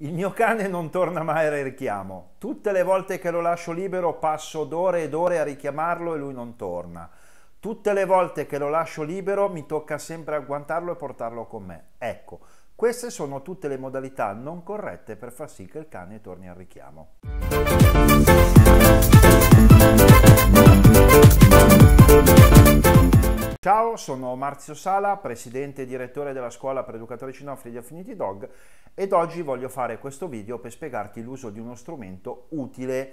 Il mio cane non torna mai al richiamo. Tutte le volte che lo lascio libero passo d'ore ed ore a richiamarlo e lui non torna. Tutte le volte che lo lascio libero mi tocca sempre agguantarlo e portarlo con me. Ecco, queste sono tutte le modalità non corrette per far sì che il cane torni al richiamo. sono Marzio Sala, presidente e direttore della scuola per educatori cinofili di Affinity Dog ed oggi voglio fare questo video per spiegarti l'uso di uno strumento utile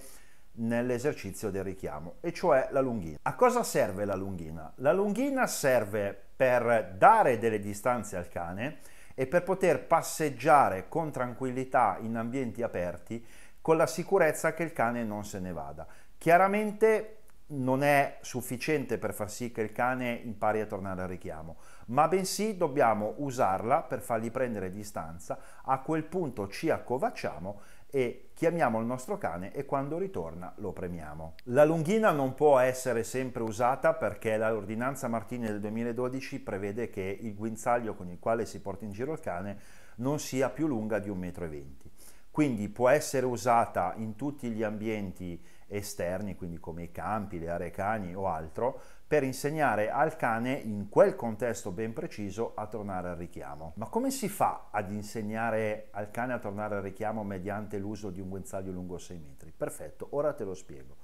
nell'esercizio del richiamo, e cioè la lunghina. A cosa serve la lunghina? La lunghina serve per dare delle distanze al cane e per poter passeggiare con tranquillità in ambienti aperti con la sicurezza che il cane non se ne vada. Chiaramente non è sufficiente per far sì che il cane impari a tornare al richiamo, ma bensì dobbiamo usarla per fargli prendere distanza, a quel punto ci accovacciamo e chiamiamo il nostro cane e quando ritorna lo premiamo. La lunghina non può essere sempre usata perché l'ordinanza Martini del 2012 prevede che il guinzaglio con il quale si porta in giro il cane non sia più lunga di 1,20 m quindi può essere usata in tutti gli ambienti esterni, quindi come i campi, le aree cani o altro, per insegnare al cane in quel contesto ben preciso a tornare al richiamo. Ma come si fa ad insegnare al cane a tornare al richiamo mediante l'uso di un guinzaglio lungo 6 metri? Perfetto, ora te lo spiego.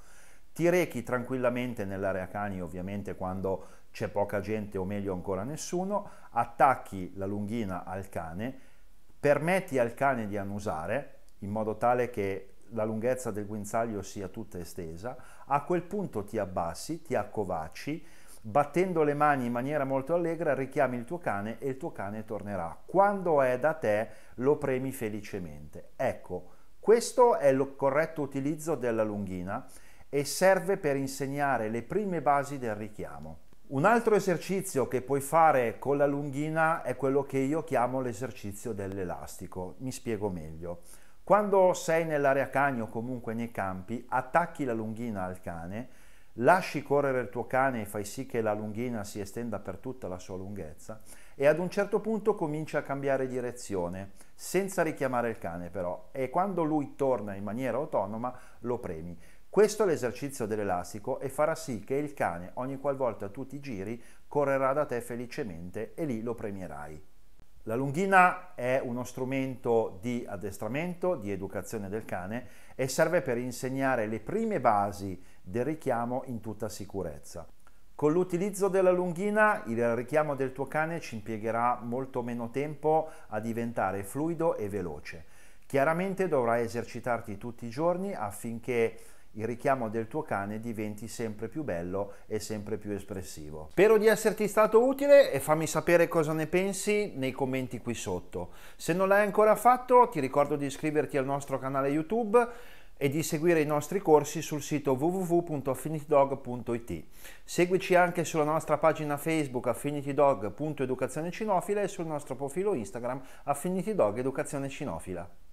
Ti rechi tranquillamente nell'area cani, ovviamente quando c'è poca gente o meglio ancora nessuno, attacchi la lunghina al cane, permetti al cane di annusare, in modo tale che la lunghezza del guinzaglio sia tutta estesa, a quel punto ti abbassi, ti accovacci, battendo le mani in maniera molto allegra richiami il tuo cane e il tuo cane tornerà. Quando è da te lo premi felicemente. Ecco, questo è il corretto utilizzo della lunghina e serve per insegnare le prime basi del richiamo. Un altro esercizio che puoi fare con la lunghina è quello che io chiamo l'esercizio dell'elastico. Mi spiego meglio. Quando sei nell'area cagno o comunque nei campi, attacchi la lunghina al cane, lasci correre il tuo cane e fai sì che la lunghina si estenda per tutta la sua lunghezza e ad un certo punto comincia a cambiare direzione, senza richiamare il cane però, e quando lui torna in maniera autonoma lo premi. Questo è l'esercizio dell'elastico e farà sì che il cane, ogni qualvolta tu ti giri, correrà da te felicemente e lì lo premierai. La lunghina è uno strumento di addestramento, di educazione del cane e serve per insegnare le prime basi del richiamo in tutta sicurezza. Con l'utilizzo della lunghina il richiamo del tuo cane ci impiegherà molto meno tempo a diventare fluido e veloce. Chiaramente dovrai esercitarti tutti i giorni affinché il richiamo del tuo cane diventi sempre più bello e sempre più espressivo. Spero di esserti stato utile e fammi sapere cosa ne pensi nei commenti qui sotto. Se non l'hai ancora fatto ti ricordo di iscriverti al nostro canale YouTube e di seguire i nostri corsi sul sito www.affinitydog.it. Seguici anche sulla nostra pagina Facebook affinitydog.educazione cinofila e sul nostro profilo Instagram affinitydog cinofila.